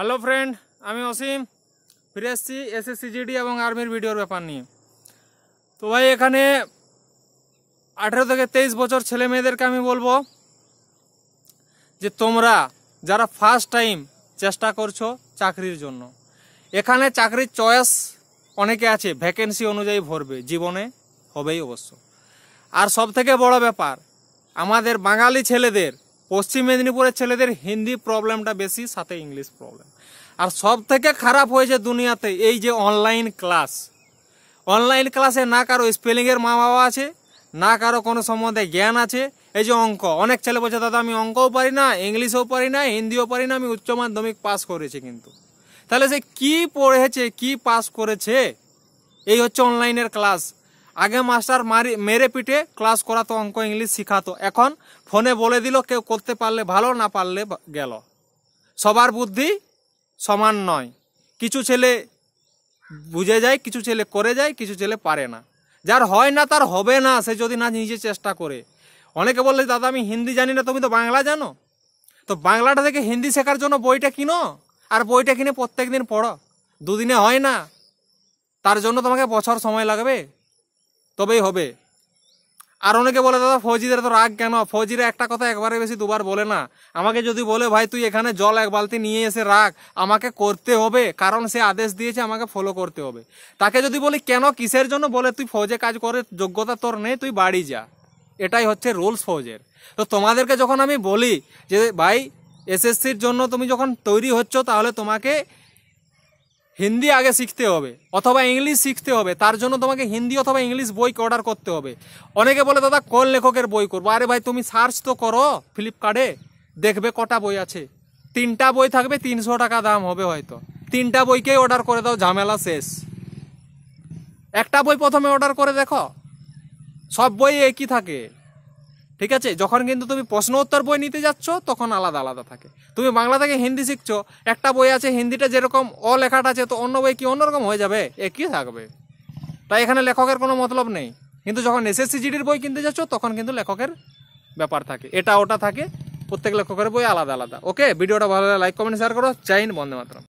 hello friend আমি অসীম ফিরে এসেছি এসএসসি জিডি এবং আর্মির ভিডিওর ব্যাপার নিয়ে তো ভাই এখানে আঠেরো থেকে তেইশ বছর ছেলে মেয়েদেরকে আমি বলবো যে তোমরা যারা ফার্স্ট টাইম চেষ্টা করছো চাকরির জন্য এখানে চাকরির চয়েস অনেকে আছে ভ্যাকেন্সি অনুযায়ী ভরবে জীবনে হবেই অবশ্য আর সব থেকে বড় ব্যাপার আমাদের বাঙালি ছেলেদের পশ্চিম মেদিনীপুরের ছেলেদের হিন্দি প্রবলেমটা বেশি সাথে ইংলিশ প্রবলেম আর সব থেকে খারাপ হয়েছে দুনিয়াতে এই যে অনলাইন ক্লাস অনলাইন ক্লাসে না কারো স্পেলিংয়ের মা বাবা আছে না কারো কোনো সম্বন্ধে জ্ঞান আছে এই যে অঙ্ক অনেক ছেলে বলছে দাদা আমি অঙ্কও পারি না ইংলিশও পারি না হিন্দিও পারি না আমি উচ্চ মাধ্যমিক পাস করেছি কিন্তু তাহলে সে কি পড়েছে কি পাস করেছে এই হচ্ছে অনলাইনের ক্লাস আগে মাস্টার মারি মেরে পিঠে ক্লাস করাতো অঙ্ক ইংলিশ শেখাতো এখন ফোনে বলে দিল কেউ করতে পারলে ভালো না পারলে গেল সবার বুদ্ধি সমান নয় কিছু ছেলে বুঝে যায় কিছু ছেলে করে যায় কিছু ছেলে পারে না যার হয় না তার হবে না সে যদি না নিজে চেষ্টা করে অনেকে বললে দাদা আমি হিন্দি জানি না তুমি তো বাংলা জানো তো বাংলাটা থেকে হিন্দি শেখার জন্য বইটা কিনো আর বইটা কিনে প্রত্যেক দিন পড়ো দুদিনে হয় না তার জন্য তোমাকে বছর সময় লাগবে তবেই হবে আর অনেকে বলে দাদা ফৌজিদের তো রাগ কেন ফৌজিরা একটা কথা একবারে বেশি দুবার বলে না আমাকে যদি বলে ভাই তুই এখানে জল এক বালতি নিয়ে এসে রাখ আমাকে করতে হবে কারণ সে আদেশ দিয়েছে আমাকে ফলো করতে হবে তাকে যদি বলি কেন কিসের জন্য বলে তুই ফৌজে কাজ করে যোগ্যতা তোর নেই তুই বাড়ি যা এটাই হচ্ছে রুলস ফৌজের তো তোমাদেরকে যখন আমি বলি যে ভাই এসএসসির জন্য তুমি যখন তৈরি হচ্ছ তাহলে তোমাকে হিন্দি আগে শিখতে হবে অথবা ইংলিশ শিখতে হবে তার জন্য তোমাকে হিন্দি অথবা ইংলিশ বই অর্ডার করতে হবে অনেকে বলে দাদা কোন লেখকের বই করবো আরে ভাই তুমি সার্চ তো করো ফ্লিপকার্টে দেখবে কটা বই আছে তিনটা বই থাকবে তিনশো টাকা দাম হবে হয়তো তিনটা বইকেই অর্ডার করে দাও ঝামেলা শেষ একটা বই প্রথমে অর্ডার করে দেখো সব বই একই থাকে ঠিক আছে যখন কিন্তু তুমি প্রশ্ন উত্তর বই নিতে যাচ্ছ তখন আলাদা আলাদা থাকে তুমি বাংলা থেকে হিন্দি শিখছো একটা বই আছে হিন্দিটা যেরকম অ লেখাটা আছে তো অন্য বই কি অন্যরকম হয়ে যাবে একই থাকবে তাই এখানে লেখকের কোনো মতলব নেই কিন্তু যখন এসএসসি জিডির বই কিনতে যাচ্ছ তখন কিন্তু লেখকের ব্যাপার থাকে এটা ওটা থাকে প্রত্যেক লেখকের বই আলাদা আলাদা ওকে ভিডিওটা ভালো লাগে লাইক কমেন্ট শেয়ার করো চাইন বন্ধে মাত্র